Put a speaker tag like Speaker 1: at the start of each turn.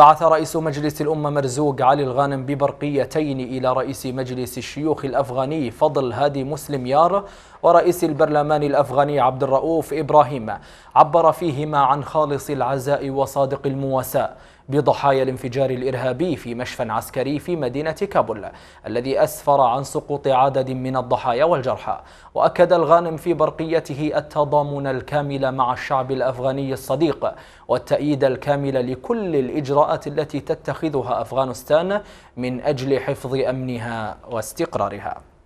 Speaker 1: بعث رئيس مجلس الأمة مرزوق علي الغانم ببرقيتين إلى رئيس مجلس الشيوخ الأفغاني فضل هادي مسلم يار ورئيس البرلمان الأفغاني عبد الرؤوف إبراهيم عبر فيهما عن خالص العزاء وصادق المواساة بضحايا الانفجار الإرهابي في مشفى عسكري في مدينة كابول الذي أسفر عن سقوط عدد من الضحايا والجرحى وأكد الغانم في برقيته التضامن الكامل مع الشعب الأفغاني الصديق والتأييد الكامل لكل الإجراءات التي تتخذها أفغانستان من أجل حفظ أمنها واستقرارها